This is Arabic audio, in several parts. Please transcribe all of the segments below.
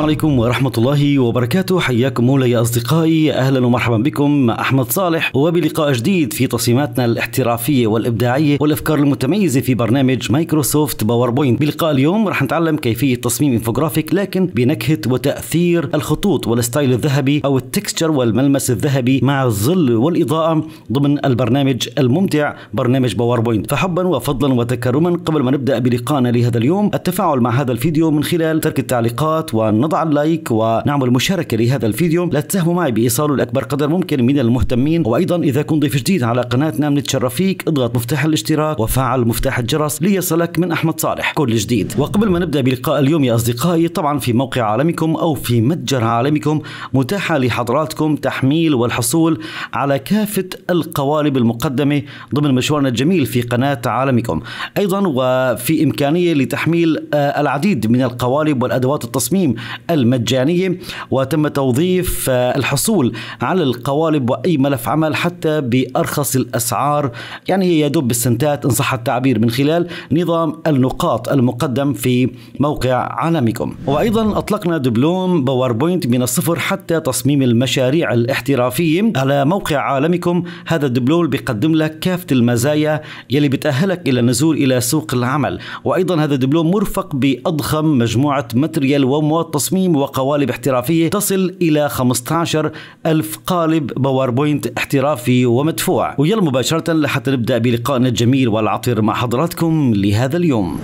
السلام عليكم ورحمة الله وبركاته حياكم يا أصدقائي أهلا ومرحبا بكم أحمد صالح وبلقاء جديد في تصميماتنا الاحترافية والإبداعية والأفكار المتميزة في برنامج مايكروسوفت باوربوينت بلقاء اليوم رح نتعلم كيفية تصميم انفوجرافيك لكن بنكهة وتأثير الخطوط والستايل الذهبي أو التكستشر والملمس الذهبي مع الظل والإضاءة ضمن البرنامج الممتع برنامج باوربوينت فحبا وفضلا وتكرما قبل ما نبدأ بلقائنا لهذا اليوم التفاعل مع هذا الفيديو من خلال ترك التعليقات والنظر نضع اللايك ونعمل مشاركة لهذا الفيديو لا تساهموا معي بإيصاله لأكبر قدر ممكن من المهتمين وأيضا إذا كنت ضيف جديد على قناتنا بنتشرف فيك اضغط مفتاح الاشتراك وفعل مفتاح الجرس ليصلك من أحمد صالح كل جديد وقبل ما نبدأ بلقاء اليوم يا أصدقائي طبعا في موقع عالمكم أو في متجر عالمكم متاحة لحضراتكم تحميل والحصول على كافة القوالب المقدمة ضمن مشوارنا الجميل في قناة عالمكم أيضا وفي إمكانية لتحميل آه، العديد من القوالب والأدوات التصميم المجانية وتم توظيف آه، الحصول على القوالب وأي ملف عمل حتى بأرخص الأسعار يعني هي يدوب بالسنتات إن صح التعبير من خلال نظام النقاط المقدم في موقع عالمكم وأيضا أطلقنا دبلوم باوربوينت من الصفر حتى تصميم المشاريع الاحترافية على موقع عالمكم هذا الدبلوم بيقدم لك كافة المزايا يلي بتأهلك إلى النزول إلى سوق العمل وأيضا هذا الدبلوم مرفق بأضخم مجموعة ماتريال ومواد تصميم تصميم وقوالب احترافية تصل إلى 15 ألف قالب باوربوينت احترافي ومدفوع ويلا مباشرة لحتى نبدأ بلقائنا الجميل والعطر مع حضراتكم لهذا اليوم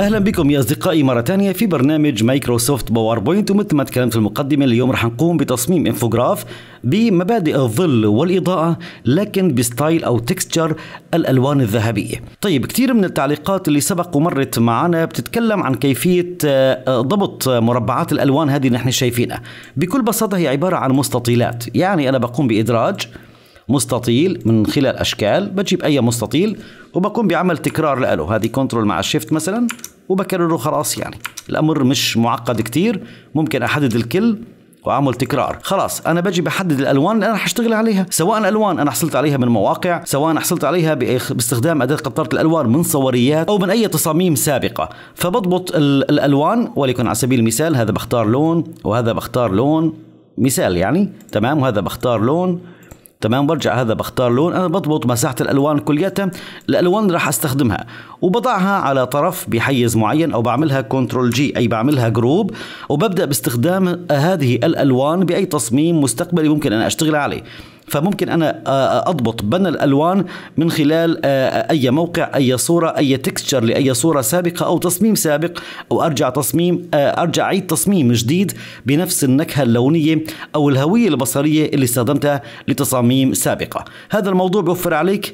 اهلا بكم يا اصدقائي مره ثانيه في برنامج مايكروسوفت باوربوينت ومثل ما تكلمت في المقدمه اليوم رح نقوم بتصميم انفوجراف بمبادئ الظل والاضاءه لكن بستايل او تكستشر الالوان الذهبيه. طيب كثير من التعليقات اللي سبق ومرت معنا بتتكلم عن كيفيه آه، ضبط مربعات الالوان هذه اللي نحن شايفينها. بكل بساطه هي عباره عن مستطيلات، يعني انا بقوم بادراج مستطيل من خلال اشكال بجيب اي مستطيل وبقوم بعمل تكرار له هذه كنترول مع شيفت مثلا وبكرره خلاص يعني الامر مش معقد كتير ممكن احدد الكل واعمل تكرار خلاص انا بجي بحدد الالوان اللي انا حشتغل عليها سواء الوان انا حصلت عليها من مواقع سواء حصلت عليها باستخدام اداه قطاره الالوان من صوريات او من اي تصاميم سابقه فبضبط الالوان وليكن على سبيل المثال هذا بختار لون وهذا بختار لون مثال يعني تمام وهذا بختار لون تمام برجع هذا بختار لون انا بضبط مساحه الالوان كلياتها الالوان راح استخدمها وبضعها على طرف بحيز معين او بعملها كنترول جي اي بعملها جروب وببدا باستخدام هذه الالوان باي تصميم مستقبلي ممكن انا اشتغل عليه فممكن انا آه، آه، اضبط بنى الالوان من خلال آه، اي موقع اي صوره اي تكستشر لاي صوره سابقه او تصميم سابق وارجع تصميم ارجع اعيد تصميم جديد بنفس النكهه اللونيه او الهويه البصريه اللي استخدمتها لتصاميم سابقه هذا الموضوع بيوفر عليك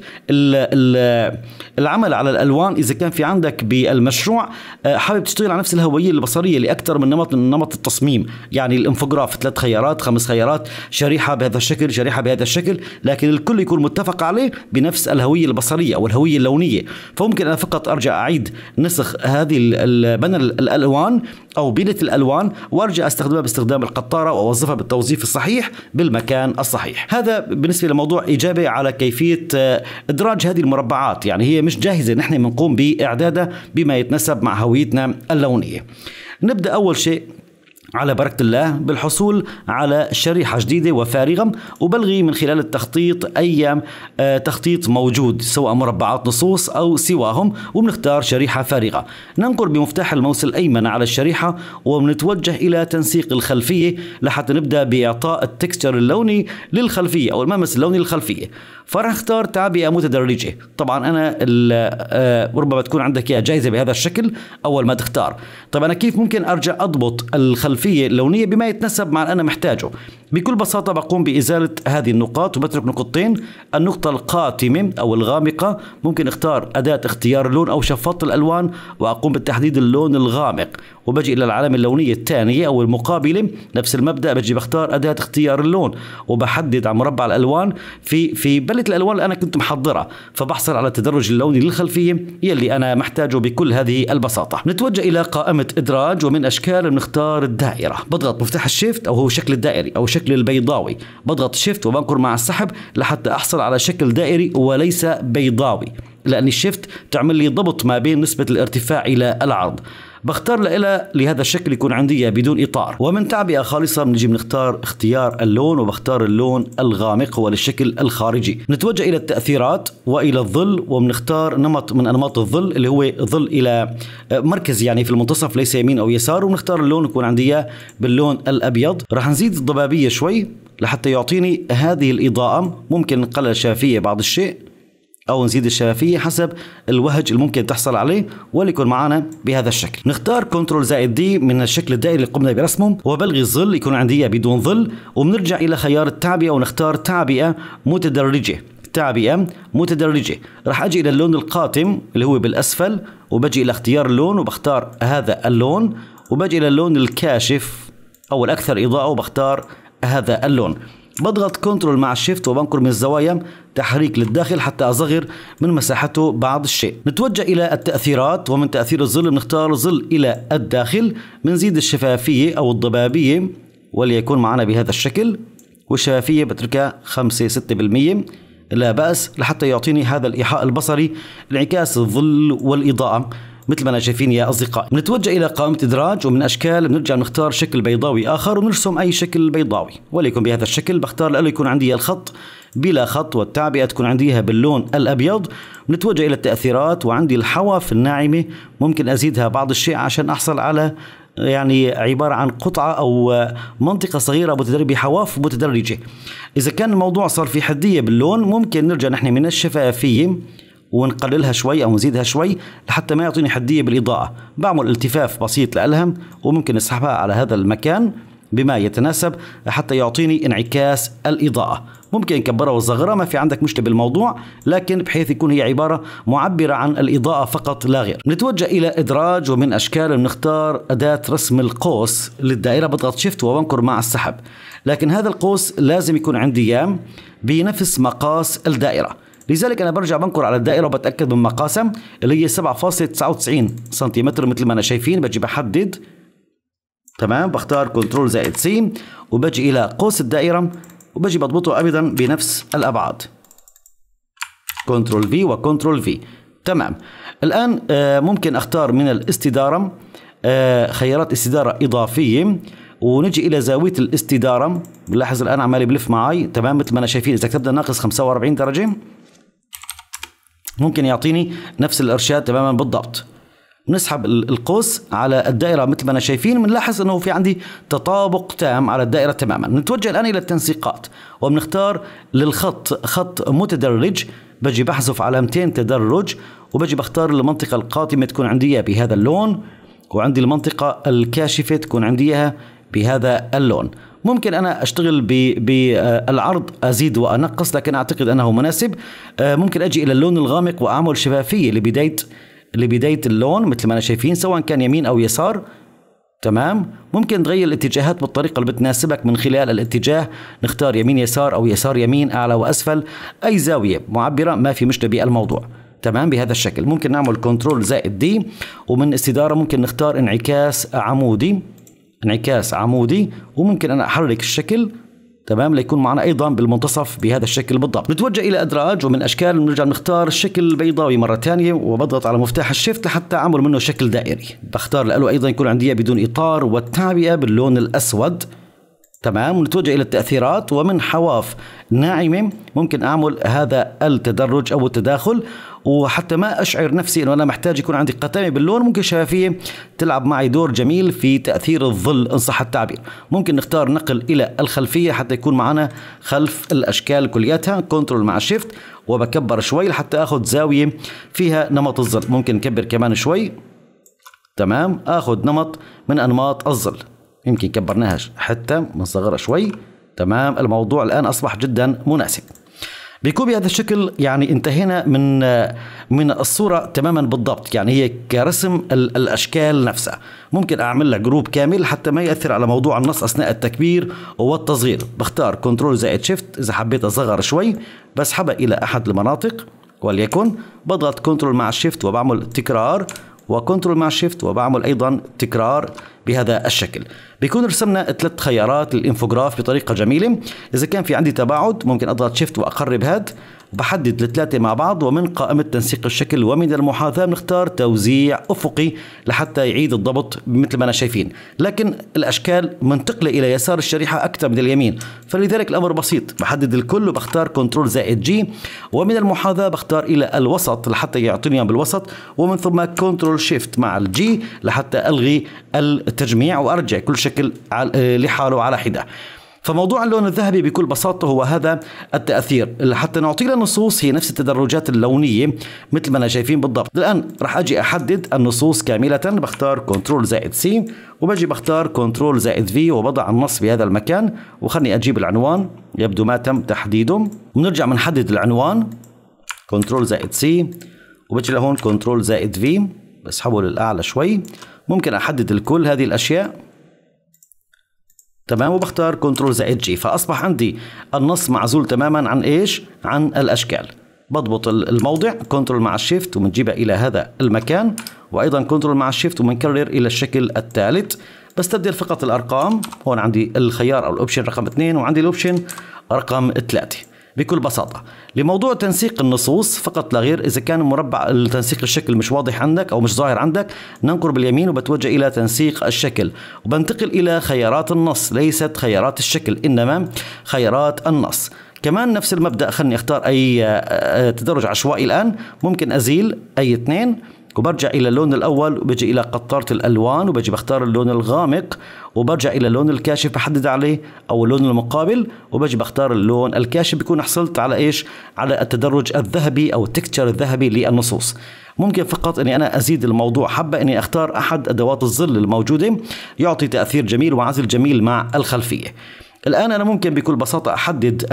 العمل على الالوان اذا كان في عندك بالمشروع حابب تشتغل على نفس الهويه البصريه لاكثر من نمط من نمط التصميم يعني الانفوجراف ثلاث خيارات خمس خيارات شريحه بهذا الشكل شريحه بهذا الشكل لكن الكل يكون متفق عليه بنفس الهوية البصرية أو الهوية اللونية فممكن أنا فقط أرجع أعيد نسخ هذه البنر الألوان أو بنة الألوان وأرجع أستخدمها باستخدام القطارة وأوظفها بالتوظيف الصحيح بالمكان الصحيح هذا بالنسبة لموضوع إجابة على كيفية آه، إدراج هذه المربعات يعني هي مش جاهزة نحن بنقوم بإعدادها بما يتناسب مع هويتنا اللونية نبدأ أول شيء على بركة الله بالحصول على شريحة جديدة وفارغة وبلغي من خلال التخطيط أي آه، تخطيط موجود سواء مربعات نصوص أو سواهم وبنختار شريحة فارغة ننقر بمفتاح الموس الأيمن على الشريحة وبنتوجه إلى تنسيق الخلفية لحتى نبدأ بإعطاء التكستشر اللوني للخلفية أو الملمس اللوني للخلفية فرح اختار تعبئة متدرجة طبعا أنا آه، ربما تكون عندك جاهزة بهذا الشكل أول ما تختار طبعا أنا كيف ممكن أرجع أضبط الخلفية الخلفيه اللونيه بما يتناسب مع انا محتاجه بكل بساطه بقوم بازاله هذه النقاط وبترك نقطتين النقطه القاتمه او الغامقه ممكن اختار اداه اختيار اللون او شفاط الالوان واقوم بتحديد اللون الغامق وبجي الى العلامه اللونيه الثانيه او المقابله نفس المبدا بجي بختار اداه اختيار اللون وبحدد على مربع الالوان في في بله الالوان اللي انا كنت محضرها فبحصل على التدرج اللوني للخلفيه يلي انا محتاجه بكل هذه البساطه نتوجه الى قائمه ادراج ومن اشكال بنختار الدائره بضغط مفتاح الشيفت او هو شكل الدائري او شكل البيضاوي بضغط شيفت وبنقر مع السحب لحتى احصل على شكل دائري وليس بيضاوي لأن الشيفت تعمل لي ضبط ما بين نسبة الارتفاع إلى العرض بختار لها لهذا الشكل يكون عندي بدون اطار ومن تعبئه خالصه بنجي بنختار اختيار اللون وبختار اللون الغامق هو للشكل الخارجي نتوجه الى التاثيرات والى الظل وبنختار نمط من انماط الظل اللي هو ظل الى مركز يعني في المنتصف ليس يمين او يسار وبنختار اللون يكون عندي باللون الابيض راح نزيد الضبابيه شوي لحتى يعطيني هذه الاضاءه ممكن نقلل شافيه بعض الشيء او نزيد الشفافيه حسب الوهج الممكن تحصل عليه وليكن معنا بهذا الشكل نختار كنترول زائد دي من الشكل الدائري اللي قمنا برسمه وبلغي الظل يكون عندي بدون ظل وبنرجع الى خيار التعبئه ونختار تعبئه متدرجه تعبئه متدرجه راح اجي الى اللون القاتم اللي هو بالاسفل وبجي الى اختيار اللون وبختار هذا اللون وبجي الى اللون الكاشف او الاكثر اضاءه وبختار هذا اللون بضغط كنترول مع الشيفت وبنقر من الزوايا تحريك للداخل حتى أصغر من مساحته بعض الشيء نتوجه إلى التأثيرات ومن تأثير الظل بنختار ظل إلى الداخل بنزيد الشفافية أو الضبابية وليكون معنا بهذا الشكل والشفافية بتركها 5 6% لا بأس لحتى يعطيني هذا الإيحاء البصري انعكاس الظل والإضاءة مثل ما أنا شايفين يا أصدقائي بنتوجه إلى قائمة إدراج ومن أشكال بنرجع نختار شكل بيضاوي آخر ونرسم أي شكل بيضاوي وليكن بهذا الشكل بختار لأنه يكون عندي الخط بلا خط والتعبئة تكون عنديها باللون الأبيض بنتوجه إلى التأثيرات وعندي الحواف الناعمة ممكن أزيدها بعض الشيء عشان أحصل على يعني عبارة عن قطعة أو منطقة صغيرة متدربة حواف متدرجة إذا كان الموضوع صار في حدية باللون ممكن نرجع نحن من الشفافية ونقللها شوي او نزيدها شوي لحتى ما يعطيني حديه بالاضاءه بعمل التفاف بسيط لألهم وممكن اسحبها على هذا المكان بما يتناسب حتى يعطيني انعكاس الإضاءة ممكن نكبرها وصغرها ما في عندك مشكله بالموضوع لكن بحيث يكون هي عباره معبره عن الاضاءه فقط لا غير نتوجه الى ادراج ومن اشكال بنختار اداه رسم القوس للدائره بضغط شيفت وبنكر مع السحب لكن هذا القوس لازم يكون عندي اياه بنفس مقاس الدائره لذلك انا برجع بنقر على الدائره وبتاكد من مقاسها اللي هي 7.99 سنتيمتر مثل ما انا شايفين بجي بحدد تمام بختار كنترول زائد سي وبجي الى قوس الدائره وبجي بضبطه ابدا بنفس الابعاد كنترول في وكنترول في تمام الان آه ممكن اختار من الاستداره آه خيارات استداره اضافيه ونجي الى زاويه الاستداره بنلاحظ الان عمالي بلف معي تمام مثل ما انا شايفين اذا كتبنا ناقص 45 درجه ممكن يعطيني نفس الارشاد تماما بالضبط بنسحب القوس على الدائره مثل ما انا شايفين بنلاحظ انه في عندي تطابق تام على الدائره تماما نتوجه الان الى التنسيقات وبنختار للخط خط متدرج بجي بحذف علامتين تدرج وبجي بختار المنطقه القاتمه تكون عندي بهذا اللون وعندي المنطقه الكاشفه تكون عندي بهذا اللون ممكن انا اشتغل بالعرض آه، ازيد وانقص لكن اعتقد انه مناسب آه، ممكن اجي الى اللون الغامق واعمل شفافيه لبدايه لبدايه اللون مثل ما انا شايفين سواء كان يمين او يسار تمام ممكن تغير الاتجاهات بالطريقه اللي بتناسبك من خلال الاتجاه نختار يمين يسار او يسار يمين اعلى واسفل اي زاويه معبره ما في مشكله بالموضوع تمام بهذا الشكل ممكن نعمل كنترول زائد دي ومن استداره ممكن نختار انعكاس عمودي انعكاس عمودي وممكن انا احرك الشكل تمام ليكون معنا ايضا بالمنتصف بهذا الشكل بالضبط نتوجه الى ادراج ومن اشكال بنرجع بنختار الشكل البيضاوي مره ثانيه وبضغط على مفتاح الشيفت لحتى اعمل منه شكل دائري بختار الالوان ايضا يكون عندي بدون اطار والتعبئه باللون الاسود تمام نتوجه الى التاثيرات ومن حواف ناعمه ممكن اعمل هذا التدرج او التداخل وحتى ما اشعر نفسي انه انا محتاج يكون عندي قتامه باللون ممكن شفافيه تلعب معي دور جميل في تاثير الظل ان صح التعبير ممكن نختار نقل الى الخلفيه حتى يكون معنا خلف الاشكال كلياتها كنترول مع شيفت وبكبر شوي لحتى اخذ زاويه فيها نمط الظل ممكن نكبر كمان شوي تمام اخذ نمط من انماط الظل يمكن كبرناها حتى صغر شوي تمام الموضوع الآن أصبح جدا مناسب بيكون بهذا الشكل يعني انتهينا من من الصورة تماما بالضبط يعني هي كرسم الأشكال نفسها ممكن أعمل لها جروب كامل حتى ما يأثر على موضوع النص أثناء التكبير والتصغير بختار كنترول زائد شيفت إذا حبيت أصغر شوي بسحبها إلى أحد المناطق وليكن بضغط كنترول مع الشيفت وبعمل تكرار وكنترول مع شيفت وبعمل ايضا تكرار بهذا الشكل بيكون رسمنا ثلاث خيارات للانفوجراف بطريقه جميله اذا كان في عندي تباعد ممكن اضغط شيفت واقرب هاد بحدد الثلاثة مع بعض ومن قائمة تنسيق الشكل ومن المحاذاة بنختار توزيع أفقي لحتى يعيد الضبط مثل ما أنا شايفين لكن الأشكال منتقلة إلى يسار الشريحة أكثر من اليمين فلذلك الأمر بسيط بحدد الكل وبختار كنترول زائد جي ومن المحاذاة بختار إلى الوسط لحتى يعطيني بالوسط ومن ثم كنترول شيفت مع الجي لحتى ألغي التجميع وأرجع كل شكل لحاله على حدة فموضوع اللون الذهبي بكل بساطة هو هذا التأثير اللي حتى نعطيه للنصوص هي نفس التدرجات اللونية مثل ما أنا شايفين بالضبط الآن رح أجي أحدد النصوص كاملة بختار كنترول زائد سي وبجي بختار كنترول زائد في وبضع النص بهذا المكان وخلني أجيب العنوان يبدو ما تم تحديده ونرجع بنحدد العنوان كنترول زائد سي وبجي لهون كنترول زائد في بسحبه للأعلى شوي ممكن أحدد الكل هذه الأشياء تمام وبختار كنترول زائد جي فاصبح عندي النص معزول تماما عن ايش عن الاشكال بضبط الموضع كنترول مع الشيفت وبنجيبها الى هذا المكان وايضا كنترول مع الشيفت وبنكرر الى الشكل الثالث بستبدل فقط الارقام هون عندي الخيار او الاوبشن رقم 2 وعندي الاوبشن رقم 3 بكل بساطة لموضوع تنسيق النصوص فقط لا غير إذا كان مربع التنسيق الشكل مش واضح عندك أو مش ظاهر عندك ننقر باليمين وبتوجه إلى تنسيق الشكل وبنتقل إلى خيارات النص ليست خيارات الشكل إنما خيارات النص كمان نفس المبدأ خلني أختار أي آه، آه، تدرج عشوائي الآن ممكن أزيل أي اثنين وبرجع الى اللون الاول وبجي الى قطاره الالوان وبجي بختار اللون الغامق وبرجع الى اللون الكاشف بحدد عليه او اللون المقابل وبجي بختار اللون الكاشف بكون حصلت على ايش على التدرج الذهبي او التكتشر الذهبي للنصوص ممكن فقط اني انا ازيد الموضوع حبه اني اختار احد ادوات الظل الموجوده يعطي تاثير جميل وعزل جميل مع الخلفيه الآن أنا ممكن بكل بساطة أحدد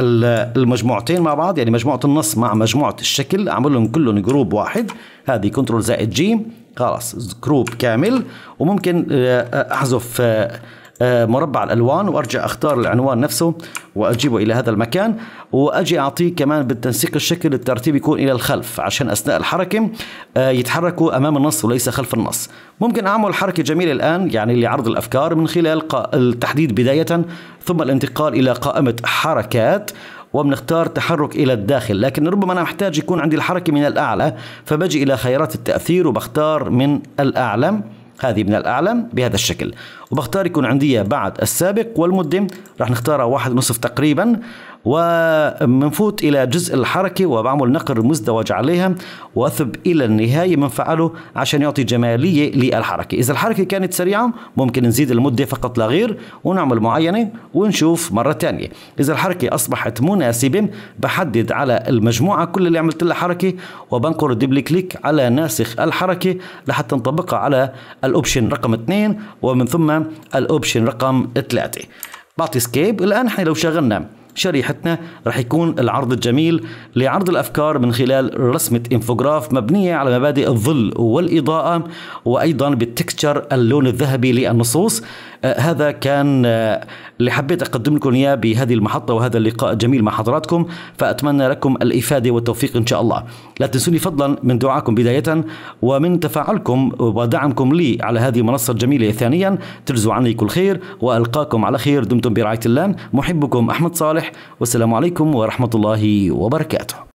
المجموعتين مع بعض يعني مجموعة النص مع مجموعة الشكل أعملهم كلهم جروب واحد هذه كنترول زائد جيم خلاص جروب كامل وممكن آه، آه، أحذف آه، آه، مربع الالوان وارجع اختار العنوان نفسه واجيبه الى هذا المكان واجي اعطيه كمان بالتنسيق الشكل الترتيب يكون الى الخلف عشان اثناء الحركه آه، يتحركوا امام النص وليس خلف النص ممكن اعمل حركه جميله الان يعني لعرض الافكار من خلال التحديد بدايه ثم الانتقال الى قائمه حركات وبنختار تحرك الى الداخل لكن ربما انا محتاج يكون عندي الحركه من الاعلى فبجي الى خيارات التاثير وبختار من الاعلى هذه من الأعلى بهذا الشكل وبختار يكون عندي بعد السابق والمدة راح نختارها واحد ونصف تقريبا ومنفوت إلى جزء الحركة وبعمل نقر مزدوج عليها وأثب إلى النهاية فعله عشان يعطي جمالية للحركة إذا الحركة كانت سريعة ممكن نزيد المدة فقط لا غير ونعمل معينة ونشوف مرة تانية إذا الحركة أصبحت مناسبة بحدد على المجموعة كل اللي عملت لها حركة وبنقر دبل كليك على ناسخ الحركة لحتى نطبقها على الأوبشن رقم 2 ومن ثم الأوبشن رقم 3 بعطي سكيب الآن احنا لو شغلنا شريحتنا رح يكون العرض الجميل لعرض الأفكار من خلال رسمة إنفوغراف مبنية على مبادئ الظل والإضاءة وأيضا بالتكتشر اللون الذهبي للنصوص آه، هذا كان آه، اللي حبيت أقدم لكم إياه بهذه المحطة وهذا اللقاء الجميل مع حضراتكم فأتمنى لكم الإفادة والتوفيق إن شاء الله لا تنسوني فضلا من دعاكم بداية ومن تفاعلكم ودعمكم لي على هذه المنصة الجميلة ثانيا تجزوا عني كل خير وألقاكم على خير دمتم برعاية الله محبكم أحمد صالح والسلام عليكم ورحمة الله وبركاته